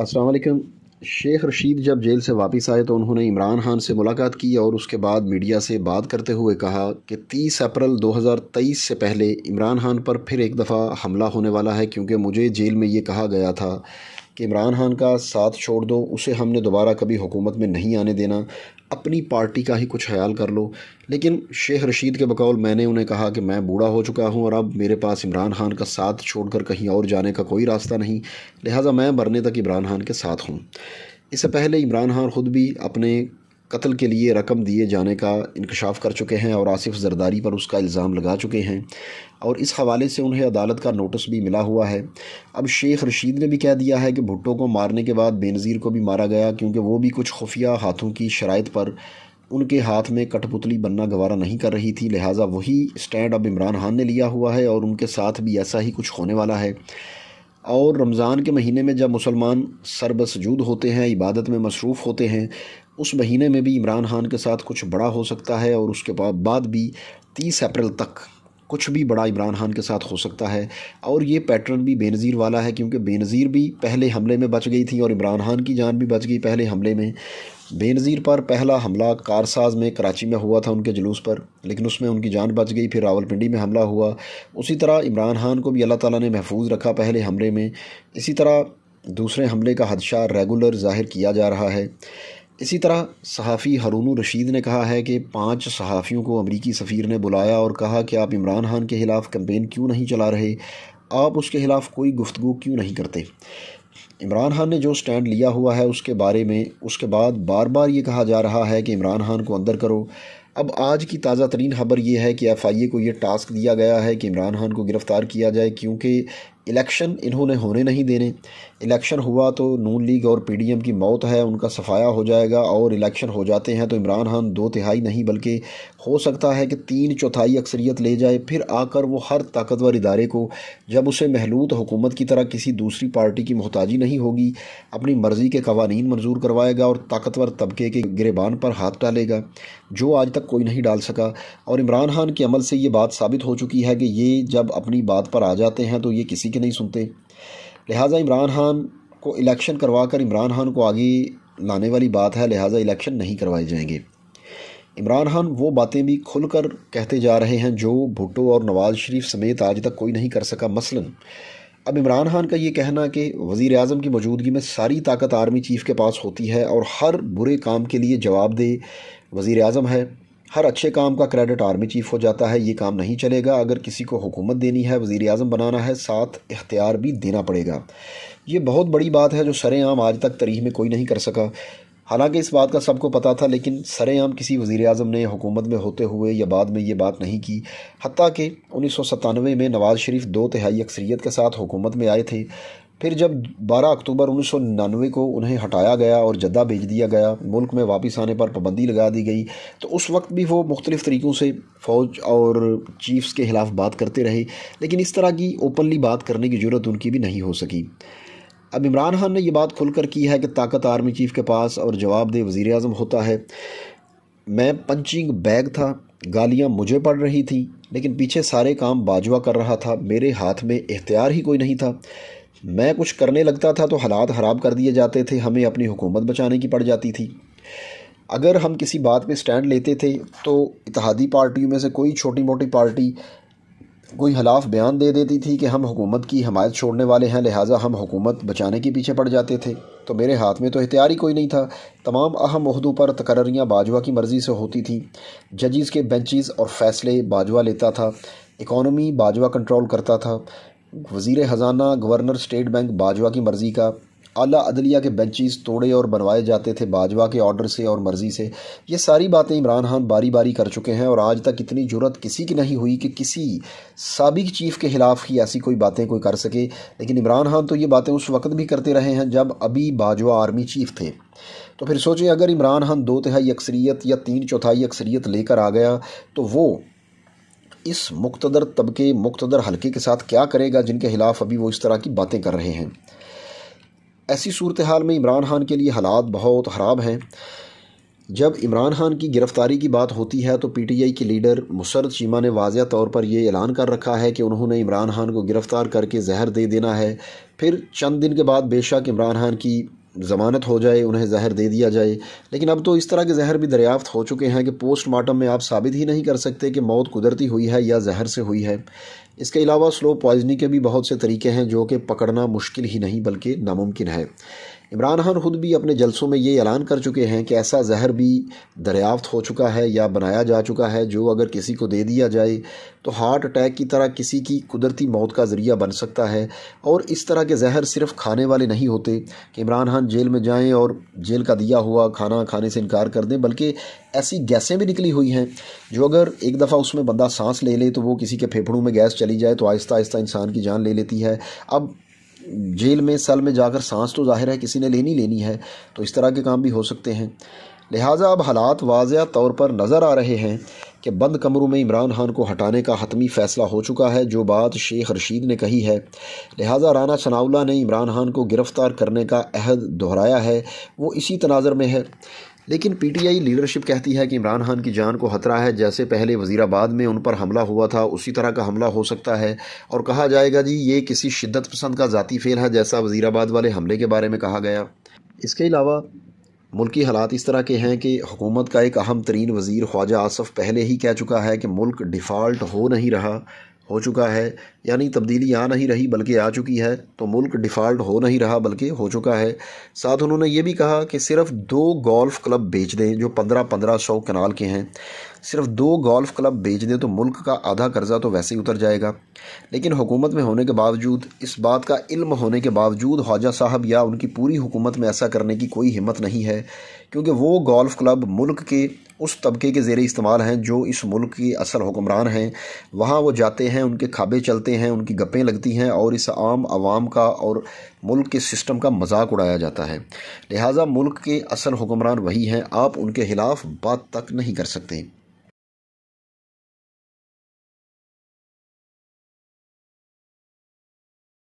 अस्सलाम वालेकुम शेख रशीद जब जेल से वापस आए तो उन्होंने इमरान खान से मुलाकात की और उसके बाद मीडिया से बात करते हुए कहा कि 30 अप्रैल 2023 से पहले इमरान खान पर फिर एक दफ़ा हमला होने वाला है क्योंकि मुझे जेल में ये कहा गया था कि इमरान खान का साथ छोड़ दो उसे हमने दोबारा कभी हुकूमत में नहीं आने देना अपनी पार्टी का ही कुछ ख्याल कर लो लेकिन शेख रशीद के बकौल मैंने उन्हें कहा कि मैं बूढ़ा हो चुका हूँ और अब मेरे पास इमरान खान का साथ छोड़कर कहीं और जाने का कोई रास्ता नहीं लिहाजा मैं मरने तक इमरान खान के साथ हूँ इससे पहले इमरान खान ख़ुद भी अपने कत्ल के लिए रकम दिए जाने का इंकशाफ कर चुके हैं और आसिफ जरदारी पर उसका इल्ज़ाम लगा चुके हैं और इस हवाले से उन्हें अदालत का नोटिस भी मिला हुआ है अब शेख रशीद ने भी कह दिया है कि भुट्टो को मारने के बाद बेनज़ीर को भी मारा गया क्योंकि वो भी कुछ खुफिया हाथों की शराइ पर उनके हाथ में कठपुतली बनना गवारा नहीं कर रही थी लिहाजा वही स्टैंड अब इमरान खान ने लिया हुआ है और उनके साथ भी ऐसा ही कुछ होने वाला है और रमज़ान के महीने में जब मुसलमान सरबसजूद होते हैं इबादत में मसरूफ़ होते हैं उस महीने में भी इमरान खान के साथ कुछ बड़ा हो सकता है और उसके बाद भी तीस अप्रैल तक कुछ भी बड़ा इमरान खान के साथ हो सकता है और ये पैटर्न भी बेनज़ीर वाला है क्योंकि बेनज़ीर भी पहले हमले में बच गई थी और इमरान खान की जान भी बच गई पहले हमले में बेनज़ीर पर पहला हमला कारसाज में कराची में हुआ था उनके जुलूस पर लेकिन उसमें उनकी जान बच गई फिर रावलपिंडी में हमला हुआ उसी तरह इमरान खान को भी अल्लाह ताला ने महफूज रखा पहले हमले में इसी तरह दूसरे हमले का हदशा रेगुलर ज़ाहिर किया जा रहा है इसी तरह सहाफ़ी हारून रशीद ने कहा है कि पाँच सहाफ़ियों को अमरीकी सफ़ीर ने बुलाया और कहा कि आप इमरान खान के ख़िलाफ़ कम्पेन क्यों नहीं चला रहे आप उसके ख़िलाफ़ कोई गुफ्तु क्यों नहीं करते इमरान खान ने जो स्टैंड लिया हुआ है उसके बारे में उसके बाद बार बार ये कहा जा रहा है कि इमरान खान को अंदर करो अब आज की ताज़ा तरीन खबर यह है कि एफ़ आई ए को यह टास्क दिया गया है कि इमरान खान को गिरफ़्तार किया जाए क्योंकि इलेक्शन इन्होंने होने नहीं देने इलेक्शन हुआ तो नून लीग और पीडीएम की मौत है उनका सफाया हो जाएगा और इलेक्शन हो जाते हैं तो इमरान खान दो तिहाई नहीं बल्कि हो सकता है कि तीन चौथाई अक्सरियत ले जाए फिर आकर वो हर ताकतवर इदारे को जब उसे महलूत हुकूमत की तरह किसी दूसरी पार्टी की मोहताजी नहीं होगी अपनी मर्ज़ी के कवानीन मंजूर करवाएगा और ताकतवर तबके के गिरबान पर हाथ डालेगा जो आज तक कोई नहीं डाल सका और इमरान खान के अमल से ये बात साबित हो चुकी है कि ये जब अपनी बात पर आ जाते हैं तो ये किसी की नहीं सुनते लिहाजा इमरान खान को इलेक्शन करवा कर इमरान खान को आगे लाने वाली बात है लिहाजा इलेक्शन नहीं करवाए जाएंगे इमरान खान वो बातें भी खुलकर कहते जा रहे हैं जो भुट्टो और नवाज शरीफ समेत आज तक कोई नहीं कर सका मसलन अब इमरान खान का ये कहना कि वज़ी अजम की मौजूदगी में सारी ताकत आर्मी चीफ़ के पास होती है और हर बुरे काम के लिए जवाब दे वज़ी अजम है हर अच्छे काम का क्रेडिट आर्मी चीफ हो जाता है ये काम नहीं चलेगा अगर किसी को हुकूमत देनी है वज़ी अजम बनाना है साथ इख्तियार भी देना पड़ेगा ये बहुत बड़ी बात है जो सरेआम आज तक तरीह में कोई नहीं कर सका हालांकि इस बात का सबको पता था लेकिन सरेआम किसी वज़ी अजम ने हुकूमत में होते हुए या बाद में ये बात नहीं की हती कि उन्नीस सौ सतानवे में नवाज़ शरीफ दो तिहाई अक्सरीत के साथ हुकूमत में आए थे फिर जब 12 अक्टूबर उन्नीस को उन्हें हटाया गया और जद्दा भेज दिया गया मुल्क में वापस आने पर पाबंदी लगा दी गई तो उस वक्त भी वो मुख्तलिफ़ तरीक़ों से फ़ौज और चीफ्स के ख़िलाफ़ बात करते रहे लेकिन इस तरह की ओपनली बात करने की ज़रूरत उनकी भी नहीं हो सकी अब इमरान खान ने यह बात खुलकर की है कि ताकत आर्मी चीफ़ के पास और जवाबदेह वज़ी अजम होता है मैं पंचिंग बैग था गालियाँ मुझे पड़ रही थी लेकिन पीछे सारे काम बाजवा कर रहा था मेरे हाथ में इख्तियार ही कोई नहीं था मैं कुछ करने लगता था तो हालात ख़राब कर दिए जाते थे हमें अपनी हुकूमत बचाने की पड़ जाती थी अगर हम किसी बात पे स्टैंड लेते थे तो इतिहादी पार्टियों में से कोई छोटी मोटी पार्टी कोई हलाफ बयान दे देती थी कि हम हुकूमत की हमायत छोड़ने वाले हैं लिहाजा हम हुकूमत बचाने के पीछे पड़ जाते थे तो मेरे हाथ में तो हथियार ही कोई नहीं था तमाम अहम उहदों पर तकर्रियाँ बाजवा की मर्ज़ी से होती थी जजिस के बेंचेस और फ़ैसले बाजवा लेता था इकॉनमी बाजवा कंट्रोल करता था वजीर ख़जाना गवर्नर स्टेट बैंक बाजवा की मर्ज़ी का अला अदलिया के बेंचेस तोड़े और बनवाए जाते थे बाजवा के ऑर्डर से और मर्ज़ी से ये सारी बातें इमरान खान बारी बारी कर चुके हैं और आज तक इतनी जरूरत किसी की नहीं हुई कि किसी सबक चीफ के ख़िलाफ़ ही ऐसी कोई बातें कोई कर सके लेकिन इमरान खान तो ये बातें उस वक्त भी करते रहे हैं जब अभी बाजवा आर्मी चीफ थे तो फिर सोचें अगर इमरान खान दो तिहाई अक्सरीत या तीन चौथाई अक्सरीत लेकर आ गया तो वो इस मुक्तदर तबके मुक्तदर हलके के साथ क्या करेगा जिनके खिलाफ अभी वो इस तरह की बातें कर रहे हैं ऐसी सूरत हाल में इमरान खान के लिए हालात बहुत ख़राब हैं जब इमरान खान की गिरफ़्तारी की बात होती है तो पी टी आई के लीडर मुसरत चीमा ने वाजह तौर पर यह ऐलान कर रखा है कि उन्होंने इमरान खान को गिरफ़्तार करके जहर दे देना है फिर चंद दिन के बाद बेशक इमरान खान की ज़मानत हो जाए उन्हें जहर दे दिया जाए लेकिन अब तो इस तरह के जहर भी दरियाफ्त हो चुके हैं कि पोस्टमार्टम में आप साबित ही नहीं कर सकते कि मौत कुदरती हुई है या जहर से हुई है इसके अलावा स्लो पॉइजनिंग के भी बहुत से तरीके हैं जो कि पकड़ना मुश्किल ही नहीं बल्कि नामुमकिन है इमरान खान खुद भी अपने जलसों में ये ऐलान कर चुके हैं कि ऐसा जहर भी दरियाफ्त हो चुका है या बनाया जा चुका है जो अगर किसी को दे दिया जाए तो हार्ट अटैक की तरह किसी की कुदरती मौत का ज़रिया बन सकता है और इस तरह के जहर सिर्फ खाने वाले नहीं होते कि इमरान खान जेल में जाएं और जेल का दिया हुआ खाना खाने से इनकार कर दें बल्कि ऐसी गैसें भी निकली हुई हैं जो अगर एक दफ़ा उसमें बंदा सांस ले ले तो वो किसी के फेफड़ों में गैस चली चली जाए तो आहिस्ता आहिस्ता इंसान की जान ले लेती है अब जेल में सेल में जाकर सांस तो जाहिर है किसी ने लेनी लेनी है तो इस तरह के काम भी हो सकते हैं लिहाजा अब हालात वाजिया तौर पर नज़र आ रहे हैं कि बंद कमरों में इमरान खान को हटाने का हतमी फ़ैसला हो चुका है जो बात शेख रशीद ने कही है लिहाजा राना शनाउल्ला ने इमरान खान को गिरफ़्तार करने का अहद दोहराया है वो इसी तनाजर में है लेकिन पीटीआई लीडरशिप कहती है कि इमरान खान की जान को खतरा है जैसे पहले वजीराबाद में उन पर हमला हुआ था उसी तरह का हमला हो सकता है और कहा जाएगा जी ये किसी शिद्दत पसंद का ज़ाती फेल है जैसा वजीराबाद वाले हमले के बारे में कहा गया इसके अलावा मुल्की हालात इस तरह के हैं कि हुकूमत का एक अहम तरीन वज़ी ख्वाजा आसफ़ पहले ही कह चुका है कि मुल्क डिफ़ाल्ट हो नहीं रहा हो चुका है यानी तब्दीली आ नहीं रही बल्कि आ चुकी है तो मुल्क डिफ़ॉल्ट हो नहीं रहा बल्कि हो चुका है साथ उन्होंने ये भी कहा कि सिर्फ दो गोल्फ़ क्लब बेच दें जो पंद्रह पंद्रह सौ कनाल के हैं सिर्फ दो गोल्फ़ क्लब बेच दें तो मुल्क का आधा कर्जा तो वैसे ही उतर जाएगा लेकिन हुकूमत में होने के बावजूद इस बात का इल्म होने के बावजूद ख्वाजा साहब या उनकी पूरी हुकूमत में ऐसा करने की कोई हिम्मत नहीं है क्योंकि वो गोल्फ़ क्लब मुल्क के उस तबके के ज़ेर इस्तेमाल हैं जो इस मुल्क की असल हुक्मरान हैं वहाँ वो जाते हैं उनके खाबे चलते हैं उनकी गप्पें लगती हैं और इस आम आवाम का और मुल्क के सिस्टम का मजाक उड़ाया जाता है लिहाजा मुल्क के असल हुक्मरान वही हैं आप उनके ख़िलाफ़ बात तक नहीं कर सकते